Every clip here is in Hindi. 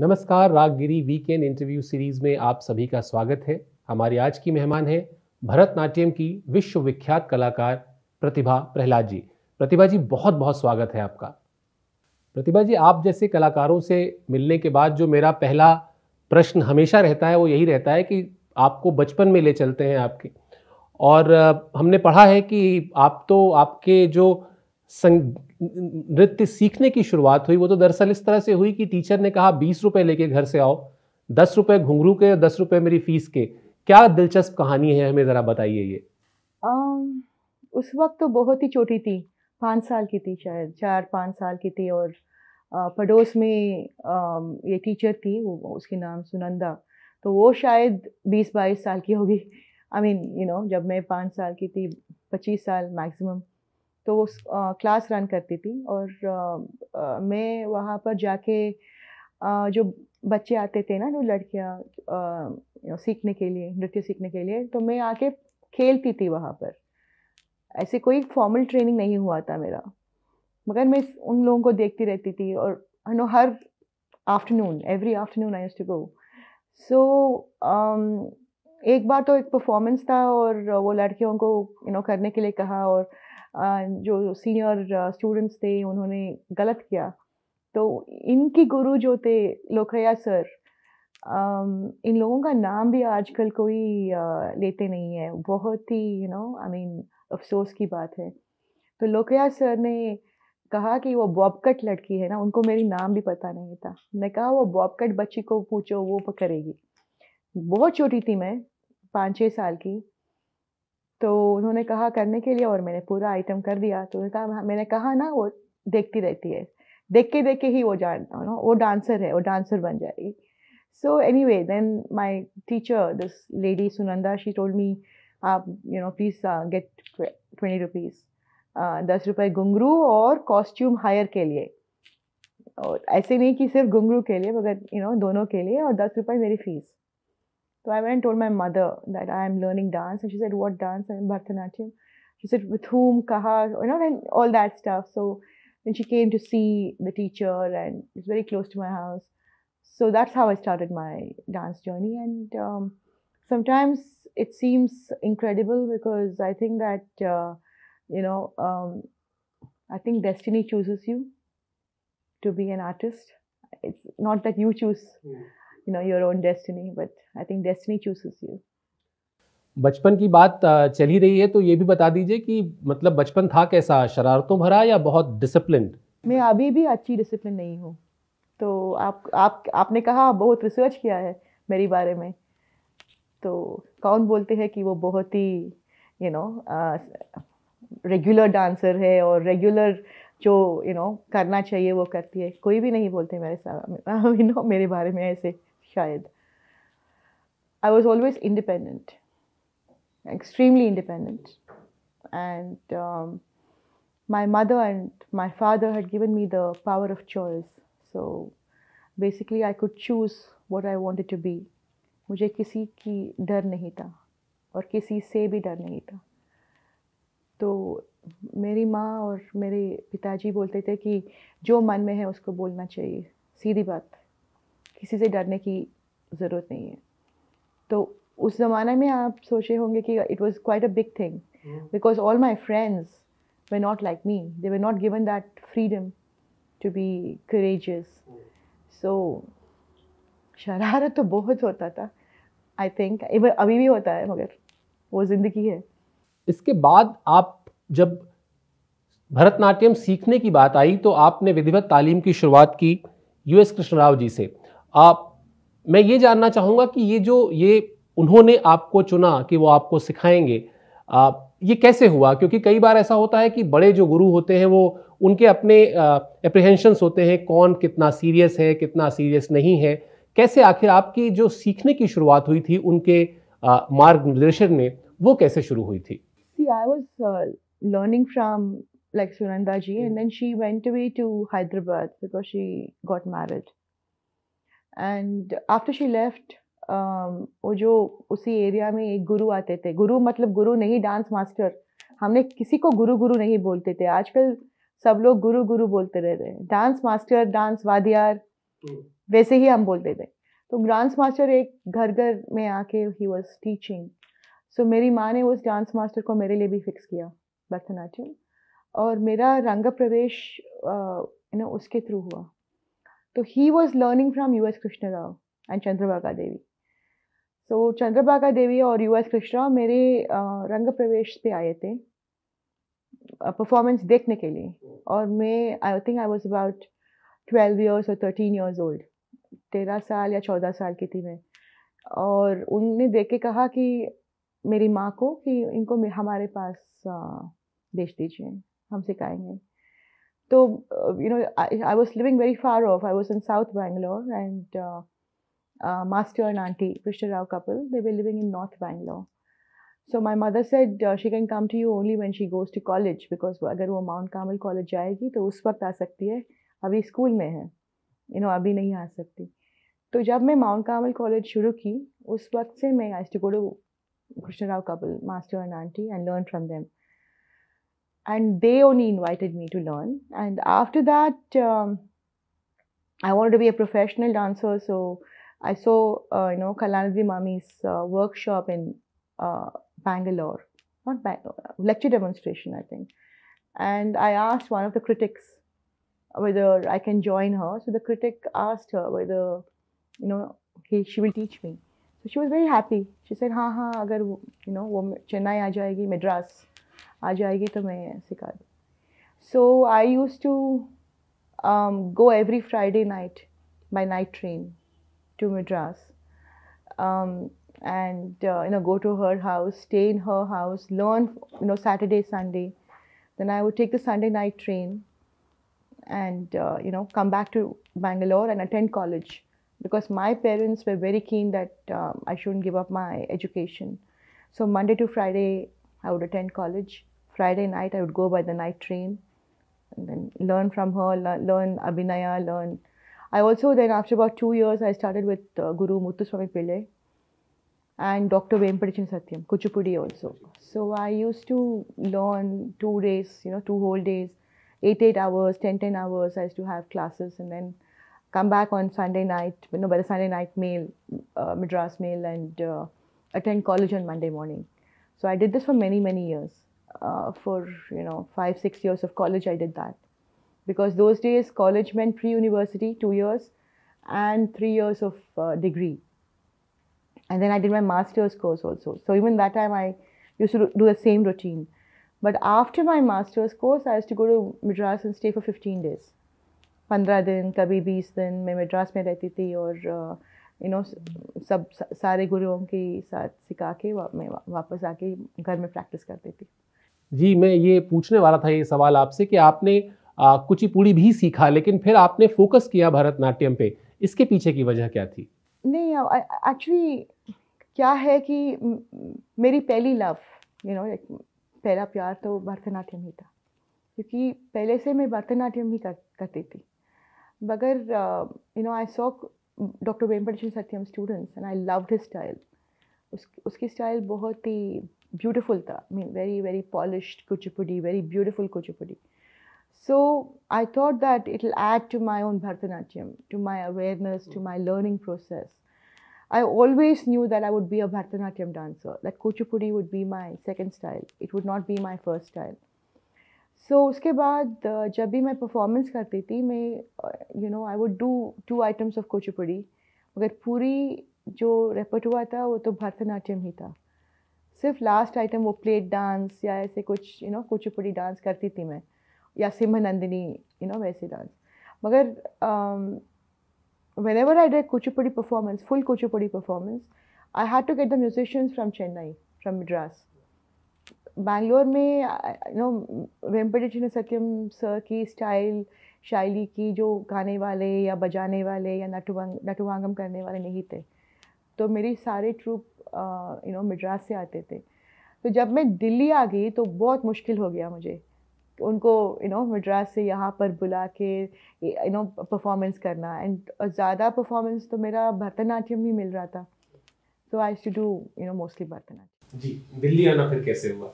नमस्कार रागगिरी वीकेंड इंटरव्यू सीरीज में आप सभी का स्वागत है हमारी आज की मेहमान है भरतनाट्यम की विश्वविख्यात कलाकार प्रतिभा प्रहलाद जी प्रतिभा जी बहुत बहुत स्वागत है आपका प्रतिभा जी आप जैसे कलाकारों से मिलने के बाद जो मेरा पहला प्रश्न हमेशा रहता है वो यही रहता है कि आपको बचपन में ले चलते हैं आपके और हमने पढ़ा है कि आप तो आपके जो नृत्य सीखने की शुरुआत हुई वो तो दरअसल इस तरह से हुई कि टीचर ने कहा बीस रुपए लेके घर से आओ दस रुपए घुंघरू के दस रुपए मेरी फीस के क्या दिलचस्प कहानी है हमें ज़रा बताइए ये आ, उस वक्त तो बहुत ही छोटी थी पाँच साल की थी शायद चार पाँच साल की थी और पड़ोस में आ, ये टीचर थी वो उसके नाम सुनंदा तो वो शायद बीस बाईस साल की होगी आई मीन यू नो जब मैं पाँच साल की थी पच्चीस साल मैक्सिमम तो वो क्लास रन करती थी और मैं वहाँ पर जाके जो बच्चे आते थे ना जो लड़कियाँ सीखने के लिए नृत्य सीखने के लिए तो मैं आके खेलती थी वहाँ पर ऐसे कोई फॉर्मल ट्रेनिंग नहीं हुआ था मेरा मगर मैं उन लोगों को देखती रहती थी और नो हर afternoon every afternoon I to go so एक बार तो एक परफॉर्मेंस था और वो लड़कियों को यू you नो know, करने के लिए कहा और जो सीनियर स्टूडेंट्स थे उन्होंने गलत किया तो इनकी गुरु जो थे लोखया सर इन लोगों का नाम भी आजकल कोई लेते नहीं है बहुत ही यू नो आई मीन अफसोस की बात है तो लोकया सर ने कहा कि वो बॉबकट लड़की है ना उनको मेरी नाम भी पता नहीं था मैं कहा वो बॉबकट बच्ची को पूछो वो करेगी बहुत छोटी थी मैं पाँच छः साल की तो उन्होंने कहा करने के लिए और मैंने पूरा आइटम कर दिया तो उन्होंने कहा हाँ, मैंने कहा ना वो देखती रहती है देख के देख के ही वो जान ना वो डांसर है वो डांसर बन जाएगी so anyway then my teacher this lady Sunanda she told me आप you know please get twenty rupees दस रुपये घुंगरू और कॉस्ट्यूम हायर के लिए और ऐसे नहीं कि सिर्फ घुंगरू के लिए मगर यू नो दोनों के लिए और दस रुपये मेरी fees So I went and told my mother that I am learning dance, and she said, "What dance?" And Bharatanatyam. She said, "With whom? Kaha? You know, and all that stuff." So then she came to see the teacher, and it's very close to my house. So that's how I started my dance journey. And um, sometimes it seems incredible because I think that uh, you know, um, I think destiny chooses you to be an artist. It's not that you choose. Hmm. You know your own destiny but I think destiny chooses you बचपन की बात चली रही है तो ये भी बता दीजिए कि मतलब बचपन था कैसा शरारतों भरा या बहुत डिसिप्लिन मैं अभी भी अच्छी डिसिप्लिन नहीं हूँ तो आप आप आपने कहा बहुत रिसर्च किया है मेरे बारे में तो कौन बोलते हैं कि वो बहुत ही यू नो रेगुलर डांसर है और रेगुलर जो यू you नो know, करना चाहिए वो करती है कोई भी नहीं बोलते मेरे साथ यू नो मेरे बारे में ऐसे शायद I was always independent extremely independent and my mother and my father had given me the power of choice so basically I could choose what I want to be मुझे किसी की डर नहीं था और किसी से भी डर नहीं था तो मेरी माँ और मेरे पिताजी बोलते थे कि जो मन में है उसको बोलना चाहिए सीधी बात किसी से डरने की ज़रूरत नहीं है तो उस ज़माने में आप सोचे होंगे कि it was quite a big thing because all my friends were not like me they were not given that freedom to be courageous so शरारत तो बहुत होता था आई थिंक अभी भी होता है मगर वो ज़िंदगी है इसके बाद आप जब भरतनाट्यम सीखने की बात आई तो आपने विधिवत तालीम की शुरुआत की यू एस कृष्णराव जी से आप मैं ये जानना चाहूँगा कि ये जो ये उन्होंने आपको चुना कि वो आपको सिखाएंगे आप ये कैसे हुआ क्योंकि कई बार ऐसा होता है कि बड़े जो गुरु होते हैं वो उनके अपने अप्रिहेंशंस होते हैं कौन कितना सीरियस है कितना सीरियस नहीं है कैसे आखिर आपकी जो सीखने की शुरुआत हुई थी उनके मार्गदर्शन में वो कैसे शुरू हुई थी See, I was uh, learning and then she went away to Hyderabad because she got married. And after she left वो जो उसी एरिया में एक गुरु आते थे गुरु मतलब गुरु नहीं डांस मास्टर हमने किसी को गुरु गुरु नहीं बोलते थे आजकल सब लोग गुरु गुरु बोलते रहते हैं डांस मास्टर डांस वादियार hmm. वैसे ही हम बोलते थे तो डांस मास्टर एक घर घर में आके ही वॉज टीचिंग सो मेरी माँ ने उस डांस मास्टर को मेरे लिए भी फिक्स किया भरतनाट्यम और मेरा रंग प्रवेश आ, uh, उसके थ्रू हुआ तो he was learning from U S Krishna Rao and Chandrabhaga Devi so Chandrabhaga Devi और यू एस कृष्ण राव मेरे रंग प्रवेश पे आए थे परफॉर्मेंस देखने के लिए और मैं I think I was about twelve years और थर्टीन ईयर्स ओल्ड तेरह साल या चौदह साल की थी मैं और उनने देख के कहा कि मेरी माँ को कि इनको हमारे पास भेज दीजिए हम सिखाएंगे तो you know I was living very far off I was in south Bangalore and master and aunty Krishna Rao Kapil they were living in north Bangalore so my mother said she can come to you only when she goes to college because अगर वो माउंट कामल कॉलेज जाएगी तो उस वक्त आ सकती है अभी स्कूल में है यू नो अभी नहीं आ सकती तो जब मैं माउंट कामल कॉलेज शुरू की उस वक्त से मैं I to go to Krishna Rao Kapil master and aunty and learn from them and they only invited me to learn. And after that, um, I wanted to be a professional dancer, so I saw uh, you know Kalanji Mami's uh, workshop in uh, Bangalore, not Bangalore, uh, lecture demonstration, I think. And I asked one of the critics whether I can join her. So the critic asked her whether you know he, she will teach me. So she was very happy. She said, "Ha ha, agar you know, wo Chennai aa jayegi, Madras." आ जाएगी तो मैं सिखा दूँ so I use to go every Friday night by night train to Madras um, and uh, you know go to her house, stay in her house, learn you know Saturday, Sunday. Then I would take the Sunday night train and uh, you know come back to Bangalore and attend college because my parents were very keen that um, I shouldn't give up my education. So Monday to Friday I would attend college Friday night, I would go by the night train and then learn from her, learn Abhinaya, learn. I also then, after about two years, I started with uh, Guru Muthuswami Pillai and Dr. Vempedichin Satyam, Kuchupudi also. So I used to learn two days, you know, two whole days, eight, eight hours, ten, ten hours. I used to have classes and then come back on Sunday night, you know, by the Sunday night mail, uh, Madras mail and uh, attend college on Monday morning. So I did this for many, many years uh, for you know five six years of college i did that because those days college meant pre-university two years and three years of uh, degree and then i did my master's course also so even that time i used to do the same routine but after my master's course i used to go to madras and stay for 15 days 15 दिन कभी 20 दिन मैं madras में रहती थी और यू नो सब सारे गुरुओं के साथ सिखा के मैं वापस आके घर में प्रैक्टिस करती थी जी मैं ये पूछने वाला था ये सवाल आपसे कि आपने कुचिपुड़ी भी सीखा लेकिन फिर आपने फोकस किया भरतनाट्यम पे इसके पीछे की वजह क्या थी नहीं एक्चुअली क्या है कि मेरी पहली लव यू नो पहला प्यार तो भरतनाट्यम ही था क्योंकि पहले से मैं भरतनाट्यम ही कर, करती थी मगर you know I saw doctor वेम्पटेशन Satyam students and I love his style उस उसकी स्टाइल बहुत ही beautiful tha. I mean, very, very polished kuchipudi, very beautiful kuchipudi. So I thought that it'll add to my own Bharatanatyam, to my awareness, to hmm. my learning process. I always knew that I would be a Bharatanatyam dancer, that kuchipudi would be my second style. It would not be my first style. so, उसके बाद जब भी मैं performance you know, I would do two items of kuchipudi. Kuchipudi. मगर पूरी जो रेपटुआ था सिर्फ लास्ट आइटम वो प्लेट डांस या ऐसे कुछ यू नो कुचिपुड़ी डांस करती थी मैं या सिम्ह नंदिनी यू नो वैसे डांस मगर whenever I did Kuchipudi performance full Kuchipudi performance I had to get the musicians from Chennai from Madras Bangalore में यू नो वेम्पटी चिन्ह सत्यम सर की स्टाइल शैली की जो गाने वाले या बजाने वाले या नटुवांग नटुवांगम करने वाले नहीं थे तो मेरी सारे ट्रूप यू नो मद्रास से आते थे तो जब मैं दिल्ली आ गई तो बहुत मुश्किल हो गया मुझे उनको यू नो मद्रास से यहाँ पर बुला के यू नो परफॉर्मेंस करना एंड ज़्यादा परफॉर्मेंस तो मेरा भरतनाट्यम ही मिल रहा था so I to do you know mostly Bharatanatyam जी दिल्ली आना फिर कैसे हुआ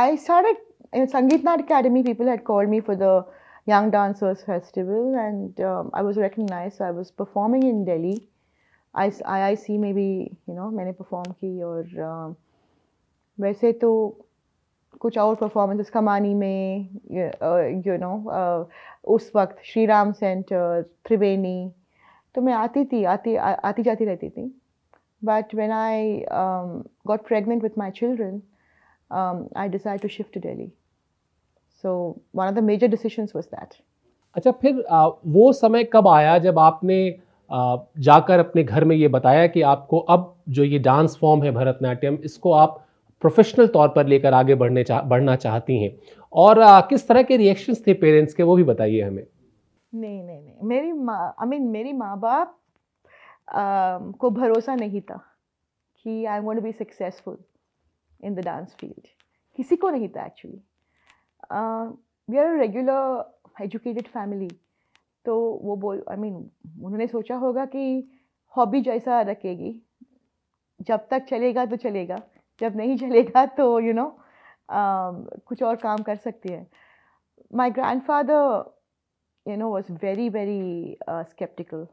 I um, start Sangeet Natak academy people had called me for the young dancers festival and I was recognized. I was performing in Delhi I I C में भी यू you नो know, मैंने परफॉर्म की और uh, वैसे तो कुछ और परफॉर्मेंसेस कमानी में यू नो uh, uh, उस वक्त श्री राम सेंटर त्रिवेणी तो मैं आती थी आती आ, आती जाती रहती थी but when I got pregnant with my children I decide to shift to Delhi so one of the major decisions was that अच्छा फिर आ, uh, वो समय कब आया जब आपने जाकर अपने घर में ये बताया कि आपको अब जो ये डांस फॉर्म है भरतनाट्यम इसको आप प्रोफेशनल तौर पर लेकर आगे बढ़ने चा, बढ़ना चाहती हैं और आ, किस तरह के रिएक्शंस थे पेरेंट्स के वो भी बताइए हमें नहीं नहीं नहीं मेरी माँ आई मीन मेरी माँ बाप को भरोसा नहीं था कि I won't be successful in the dance field किसी को नहीं था actually we are regular educated family तो वो बोल आई I मीन mean, उन्होंने सोचा होगा कि हॉबी जैसा रखेगी जब तक चलेगा तो चलेगा जब नहीं चलेगा तो you you know know, uh, कुछ और काम कर सकती है my grandfather you know was very very sceptical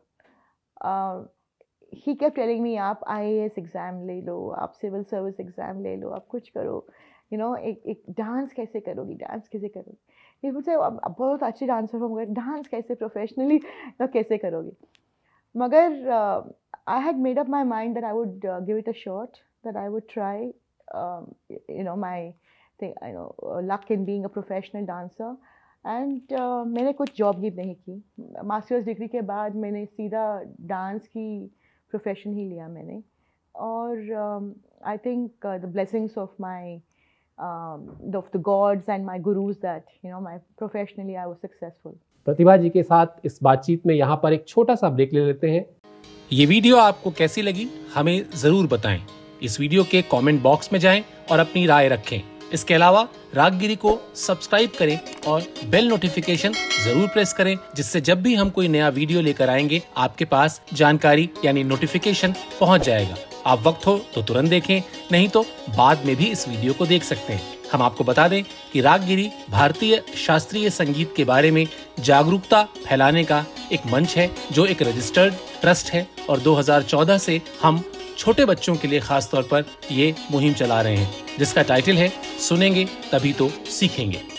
he kept telling me आप आई एग्ज़ाम ले लो आप सिविल सर्विस एग्ज़ाम ले लो आप कुछ करो यू you नो know, एक एक डांस कैसे करोगी डांस कैसे करोगी पीपल से बहुत अच्छी डांसर हो मगर डांस कैसे प्रोफेशनली तो कैसे करोगे मगर I had made up my mind that I would give it a shot that I would try you know my thing you know luck in being a professional dancer and मैंने कुछ जॉब भी नहीं की मास्टर्स डिग्री के बाद मैंने सीधा डांस की प्रोफेशन ही लिया मैंने और I think the blessings of my um, of the gods and my gurus that you know my professionally I was successful. Pratibha ji के साथ इस बातचीत में यहाँ पर एक छोटा सा ब्रेक ले लेते हैं ये वीडियो आपको कैसी लगी हमें जरूर बताएं इस वीडियो के कमेंट बॉक्स में जाएं और अपनी राय रखें इसके अलावा रागगिरी को सब्सक्राइब करें और बेल नोटिफिकेशन जरूर प्रेस करें जिससे जब भी हम कोई नया वीडियो लेकर आएंगे आपके पास जानकारी यानी नोटिफिकेशन पहुंच जाएगा आप वक्त हो तो तुरंत देखें नहीं तो बाद में भी इस वीडियो को देख सकते हैं हम आपको बता दें कि रागगिरी भारतीय शास्त्रीय संगीत के बारे में जागरूकता फैलाने का एक मंच है जो एक रजिस्टर्ड ट्रस्ट है और 2014 से हम छोटे बच्चों के लिए खास तौर पर ये मुहिम चला रहे हैं जिसका टाइटल है सुनेंगे तभी तो सीखेंगे